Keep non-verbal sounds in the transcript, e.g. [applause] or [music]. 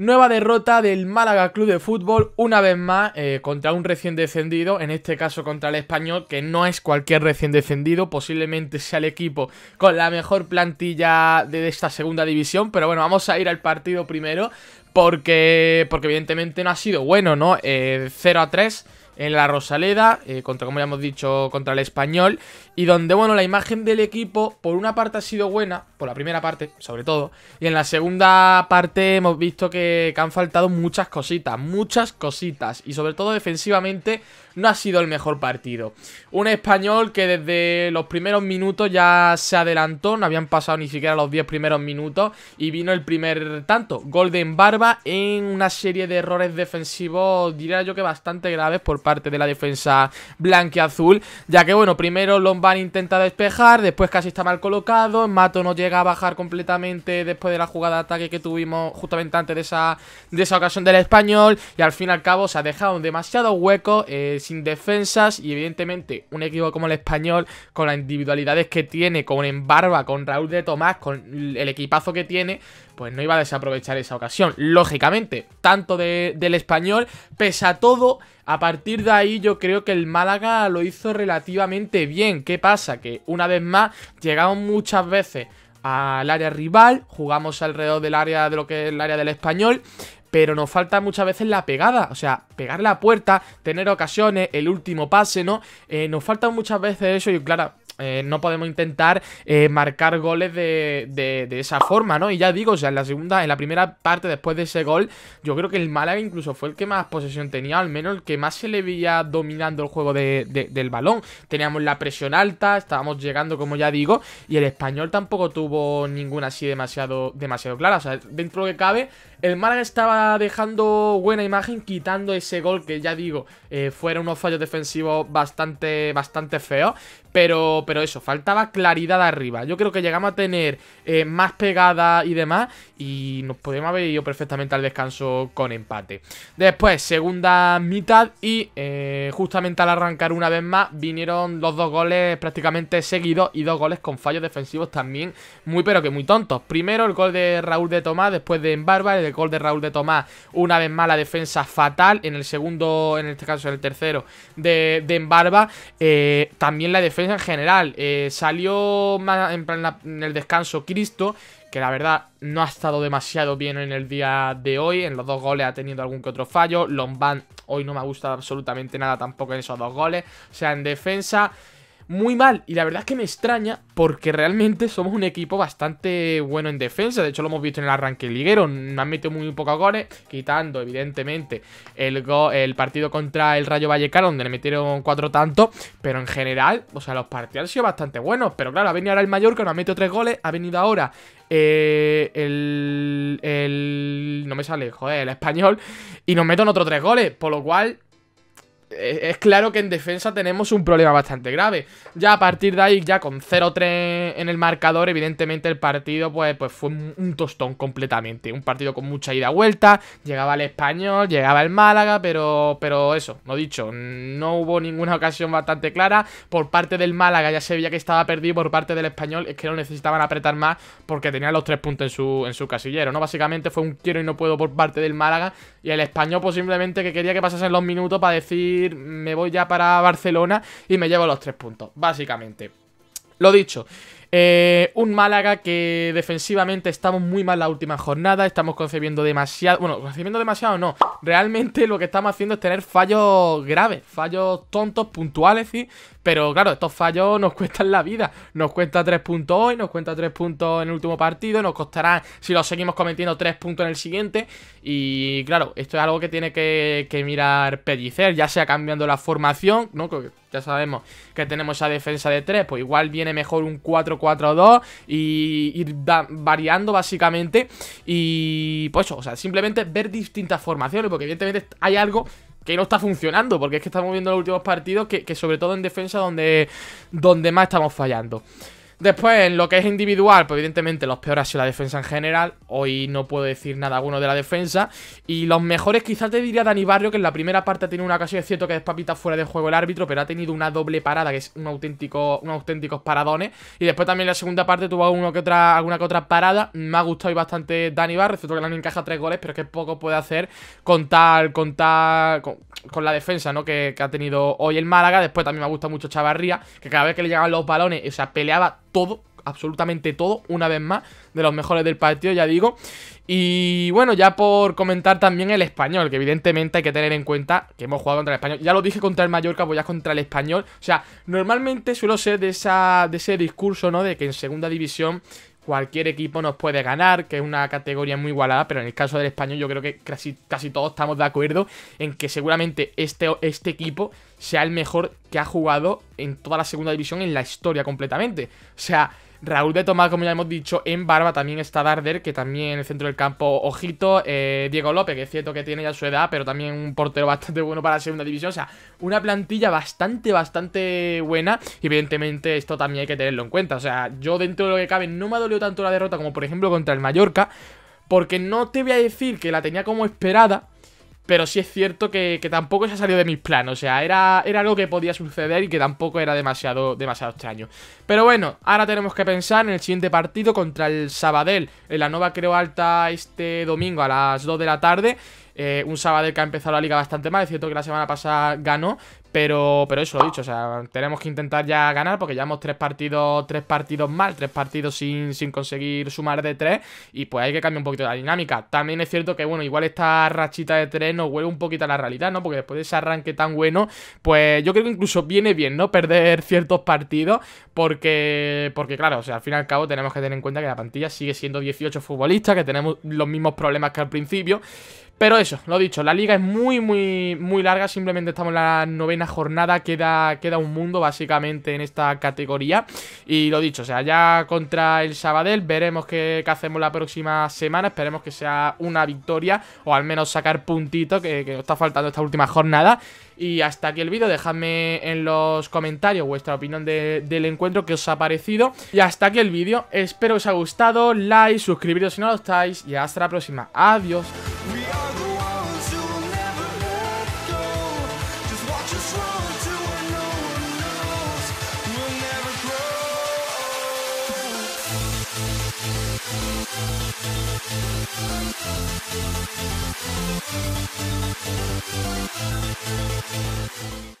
Nueva derrota del Málaga Club de Fútbol, una vez más, eh, contra un recién descendido, en este caso contra el español, que no es cualquier recién descendido, posiblemente sea el equipo con la mejor plantilla de esta segunda división, pero bueno, vamos a ir al partido primero, porque, porque evidentemente no ha sido bueno, ¿no? 0 eh, a 3 en la Rosaleda, eh, contra, como ya hemos dicho, contra el español. Y donde, bueno, la imagen del equipo, por una parte ha sido buena, por la primera parte, sobre todo. Y en la segunda parte hemos visto que, han faltado muchas cositas, muchas cositas. Y sobre todo defensivamente no ha sido el mejor partido. Un español que desde los primeros minutos ya se adelantó, no habían pasado ni siquiera los 10 primeros minutos. Y vino el primer tanto, Golden Barba en una serie de errores defensivos, diría yo que bastante graves por parte de la defensa azul. Ya que, bueno, primero Lombard han intenta despejar, después casi está mal colocado, Mato no llega a bajar completamente después de la jugada de ataque que tuvimos justamente antes de esa, de esa ocasión del español y al fin y al cabo se ha dejado demasiado hueco, eh, sin defensas y evidentemente un equipo como el español con las individualidades que tiene, con Embarba, con Raúl de Tomás, con el equipazo que tiene, pues no iba a desaprovechar esa ocasión. Lógicamente, tanto de, del español, pese a todo, a partir de ahí yo creo que el Málaga lo hizo relativamente bien. ¿Qué pasa? Que una vez más llegamos muchas veces al área rival, jugamos alrededor del área de lo que es el área del español, pero nos falta muchas veces la pegada, o sea, pegar la puerta, tener ocasiones, el último pase, ¿no? Eh, nos falta muchas veces eso y claro, eh, no podemos intentar eh, marcar goles de, esa forma, ¿no? Y ya digo, o sea, en la segunda, en la primera parte después de ese gol, yo creo que el Málaga incluso fue el que más posesión tenía, al menos el que más se le veía dominando el juego del balón. Teníamos la presión alta, estábamos llegando, como ya digo, y el español tampoco tuvo ninguna así demasiado, demasiado clara. O sea, dentro de lo que cabe, el Málaga estaba dejando buena imagen quitando ese gol que ya digo, eh, fueron unos fallos defensivos bastante, bastante feos. Pero, pero eso, faltaba claridad arriba. Yo creo que llegamos a tener eh, más pegada y demás. Y nos podemos haber ido perfectamente al descanso con empate. Después, segunda mitad. Y eh, justamente al arrancar una vez más, vinieron los dos goles prácticamente seguidos. Y dos goles con fallos defensivos también muy, pero que muy tontos. Primero el gol de Raúl de Tomás después de Embarba gol de Raúl de Tomás, una vez más la defensa fatal, en el segundo, en este caso en el tercero, de, de Embarba, eh, también la defensa en general, eh, salió en, el descanso Cristo, que la verdad no ha estado demasiado bien en el día de hoy. En los dos goles ha tenido algún que otro fallo. Lombán hoy no me ha gustado absolutamente nada tampoco en esos dos goles. O sea, en defensa muy mal. Y la verdad es que me extraña porque realmente somos un equipo bastante bueno en defensa. De hecho, lo hemos visto en el arranque liguero. No han metido muy pocos goles, quitando, evidentemente, el, el partido contra el Rayo Vallecano, donde le metieron cuatro tantos. Pero en general, o sea, los partidos han sido bastante buenos. Pero claro, ha venido ahora el Mallorca, nos ha metido tres goles. Ha venido ahora eh, el, el... No me sale, joder, el español. Y nos meten otros tres goles. Por lo cual, es claro que en defensa tenemos un problema bastante grave. Ya a partir de ahí, ya con 0-3 en el marcador, evidentemente el partido pues, pues fue un, tostón completamente. Un partido con mucha ida-vuelta, y llegaba el español, llegaba el Málaga, pero, pero eso, no dicho, no hubo ninguna ocasión bastante clara. Por parte del Málaga ya se veía que estaba perdido, por parte del español es que no necesitaban apretar más porque tenían los tres puntos en su, en su casillero, ¿no? Básicamente fue un quiero y no puedo por parte del Málaga y el español posiblemente que quería que pasasen los minutos para decir me voy ya para Barcelona y me llevo los tres puntos, básicamente. Lo dicho, eh, un Málaga que defensivamente estamos muy mal la última jornada, estamos concebiendo demasiado, bueno, concebiendo demasiado no, realmente lo que estamos haciendo es tener fallos graves, fallos tontos, puntuales, sí, pero claro, estos fallos nos cuestan la vida, nos cuesta 3 puntos hoy, nos cuesta 3 puntos en el último partido, nos costará si los seguimos cometiendo 3 puntos en el siguiente y claro, esto es algo que tiene que, que mirar Pellicer, ya sea cambiando la formación, ¿no? Ya sabemos que tenemos esa defensa de 3, pues igual viene mejor un 4-4-2 y ir variando básicamente. Y pues eso, o sea, simplemente ver distintas formaciones, porque evidentemente hay algo que no está funcionando, porque es que estamos viendo los últimos partidos que, sobre todo en defensa donde, donde más estamos fallando. Después, en lo que es individual, pues evidentemente los peores ha sido la defensa en general. Hoy no puedo decir nada bueno de la defensa. Y los mejores quizás te diría Dani Barrio, que en la primera parte ha tenido una ocasión. Es cierto que es fuera de juego el árbitro, pero ha tenido una doble parada, que es un auténtico, unos auténticos paradones. Y después también en la segunda parte tuvo alguna que otra, alguna que otra parada. Me ha gustado bastante Dani Barrio, excepto que le han encajado tres goles, pero es que poco puede hacer con tal, con tal, con, la defensa, ¿no? Que, que ha tenido hoy el Málaga. Después también me ha gustado mucho Chavarría, que cada vez que le llegaban los balones, o sea, peleaba todo, absolutamente todo, una vez más, de los mejores del partido, ya digo. Y bueno, ya por comentar también el español, que evidentemente hay que tener en cuenta que hemos jugado contra el español. Ya lo dije contra el Mallorca, voy a contra el español. O sea, normalmente suelo ser de, esa, de ese discurso, ¿no? De que en segunda división cualquier equipo nos puede ganar, que es una categoría muy igualada, pero en el caso del español yo creo que casi, casi todos estamos de acuerdo en que seguramente este, este equipo sea el mejor que ha jugado en toda la segunda división en la historia completamente. O sea, Raúl de Tomás, como ya hemos dicho, en barba también está Darder, que también en el centro del campo, ojito. Eh, Diego López, que es cierto que tiene ya su edad, pero también un portero [laughs] bastante bueno para la segunda división. O sea, una plantilla bastante, bastante buena. Y evidentemente esto también hay que tenerlo en cuenta. O sea, yo dentro de lo que cabe no me ha dolido tanto la derrota como por ejemplo contra el Mallorca. Porque no te voy a decir que la tenía como esperada, pero sí es cierto que, tampoco se ha salido de mis planes. O sea, era, era algo que podía suceder y que tampoco era demasiado, demasiado extraño. Pero bueno, ahora tenemos que pensar en el siguiente partido contra el Sabadell. En la Nova Creo Alta este domingo a las 2 de la tarde. Eh, un Sabadell que ha empezado la liga bastante mal. Es cierto que la semana pasada ganó. Pero, eso lo he dicho, o sea, tenemos que intentar ya ganar porque llevamos tres partidos, tres partidos mal, tres partidos sin, conseguir sumar de tres y pues hay que cambiar un poquito la dinámica. También es cierto que, bueno, igual esta rachita de tres nos huele un poquito a la realidad, ¿no? Porque después de ese arranque tan bueno, pues yo creo que incluso viene bien, ¿no? Perder ciertos partidos porque, porque claro, o sea, al fin y al cabo tenemos que tener en cuenta que la plantilla sigue siendo 18 futbolistas, que tenemos los mismos problemas que al principio. Pero eso, lo he dicho, la liga es muy, muy, muy larga, simplemente estamos en la novena jornada queda, queda un mundo básicamente en esta categoría. Y lo dicho, o sea, ya contra el Sabadell veremos qué, hacemos la próxima semana. Esperemos que sea una victoria o al menos sacar puntito que, que nos está faltando esta última jornada. Y hasta aquí el vídeo, dejadme en los comentarios vuestra opinión del encuentro que os ha parecido. Y hasta aquí el vídeo, espero que os haya gustado, like, suscribiros si no lo estáis y hasta la próxima. Adiós.